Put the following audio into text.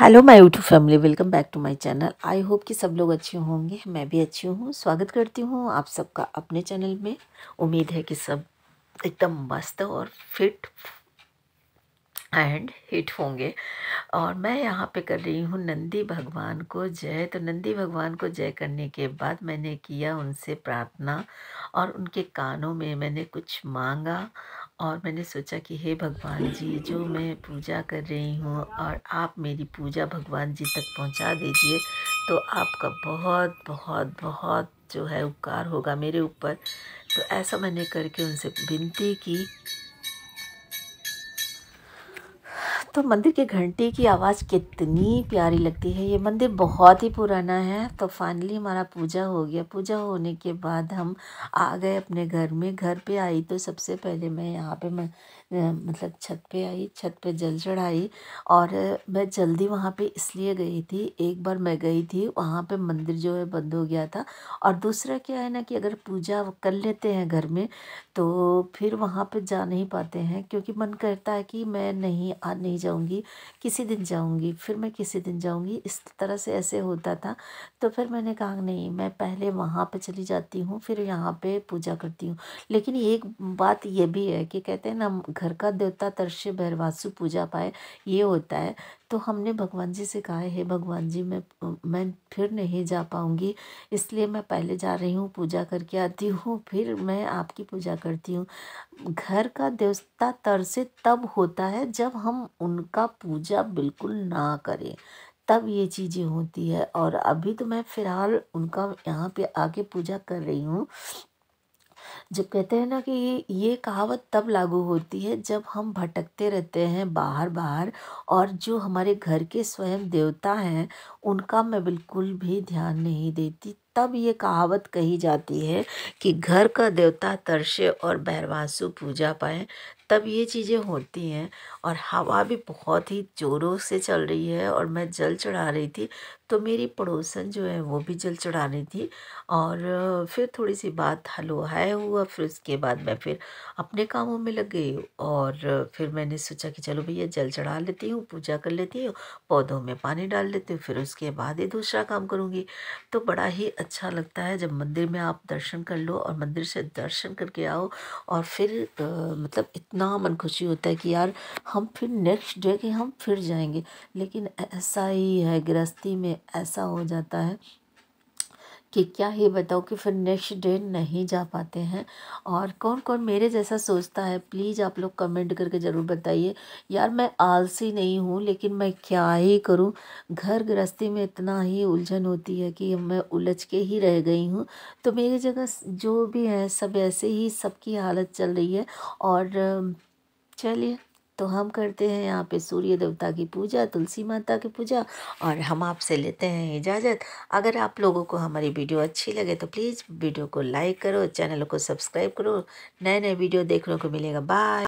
hello my YouTube family welcome back to my channel I hope कि सब लोग अच्छे होंगे मैं भी अच्छी हूँ स्वागत करती हूँ आप सबका अपने चैनल में उम्मीद है कि सब एकदम मस्त और फिट एंड हिट होंगे और मैं यहाँ पे कर रही हूँ नंदी भगवान को जय तो नंदी भगवान को जय करने के बाद मैंने किया उनसे प्रार्थना और उनके कानों में मैंने कुछ मांगा और मैंने सोचा कि हे भगवान जी जो मैं पूजा कर रही हूँ और आप मेरी पूजा भगवान जी तक पहुँचा दीजिए तो आपका बहुत बहुत बहुत जो है उपकार होगा मेरे ऊपर तो ऐसा मैंने करके उनसे विनती की तो मंदिर के घंटे की आवाज़ कितनी प्यारी लगती है ये मंदिर बहुत ही पुराना है तो फाइनली हमारा पूजा हो गया पूजा होने के बाद हम आ गए अपने घर में घर पे आई तो सबसे पहले मैं यहाँ पे मैं मतलब छत पे आई छत पे जल चढ़ाई और मैं जल्दी वहाँ पे इसलिए गई थी एक बार मैं गई थी वहाँ पे मंदिर जो है बंद हो गया था और दूसरा क्या है ना कि अगर पूजा कर लेते हैं घर में तो फिर वहाँ पे जा नहीं पाते हैं क्योंकि मन करता है कि मैं नहीं आ नहीं जाऊँगी किसी दिन जाऊंगी फिर मैं किसी दिन जाऊँगी इस तरह से ऐसे होता था तो फिर मैंने कहा नहीं मैं पहले वहाँ पे चली जाती हूँ फिर यहाँ पे पूजा करती हूँ लेकिन एक बात यह भी है कि कहते हैं ना घर का देवता तरश भैरवासु पूजा पाए ये होता है तो हमने भगवान जी से कहा है भगवान जी मैं मैं फिर नहीं जा पाऊँगी इसलिए मैं पहले जा रही हूँ पूजा करके आती हूँ फिर मैं आपकी पूजा करती हूँ घर का देवता तरसे तब होता है जब हम उनका पूजा बिल्कुल ना करें तब ये चीज़ें होती है और अभी तो मैं फ़िलहाल उनका यहाँ पे आके पूजा कर रही हूँ जब कहते हैं ना कि ये ये कहावत तब लागू होती है जब हम भटकते रहते हैं बाहर बाहर और जो हमारे घर के स्वयं देवता हैं उनका मैं बिल्कुल भी ध्यान नहीं देती तब ये कहावत कही जाती है कि घर का देवता तरसे और बैरवासु पूजा पाए तब ये चीज़ें होती हैं और हवा भी बहुत ही ज़ोरों से चल रही है और मैं जल चढ़ा रही थी तो मेरी पड़ोसन जो है वो भी जल रही थी और फिर थोड़ी सी बात हलो हाय हुआ फिर उसके बाद मैं फिर अपने कामों में लग गई और फिर मैंने सोचा कि चलो भैया जल चढ़ा लेती हूँ पूजा कर लेती हूँ पौधों में पानी डाल लेती हूँ फिर उसके बाद ही दूसरा काम करूँगी तो बड़ा ही अच्छा लगता है जब मंदिर में आप दर्शन कर लो और मंदिर से दर्शन करके आओ और फिर आ, मतलब इतना मन खुशी होता है कि यार हम फिर नेक्स्ट डे के हम फिर जाएंगे लेकिन ऐसा ही है गृहस्थी में ऐसा हो जाता है कि क्या ही बताओ कि फिर नेक्स्ट डे नहीं जा पाते हैं और कौन कौन मेरे जैसा सोचता है प्लीज़ आप लोग कमेंट करके ज़रूर बताइए यार मैं आलसी नहीं हूँ लेकिन मैं क्या ही करूँ घर गृहस्थी में इतना ही उलझन होती है कि मैं उलझ के ही रह गई हूँ तो मेरी जगह जो भी है सब ऐसे ही सबकी हालत चल रही है और चलिए तो हम करते हैं यहाँ पे सूर्य देवता की पूजा तुलसी माता की पूजा और हम आपसे लेते हैं इजाज़त अगर आप लोगों को हमारी वीडियो अच्छी लगे तो प्लीज़ वीडियो को लाइक करो चैनल को सब्सक्राइब करो नए नए वीडियो देखने को मिलेगा बाय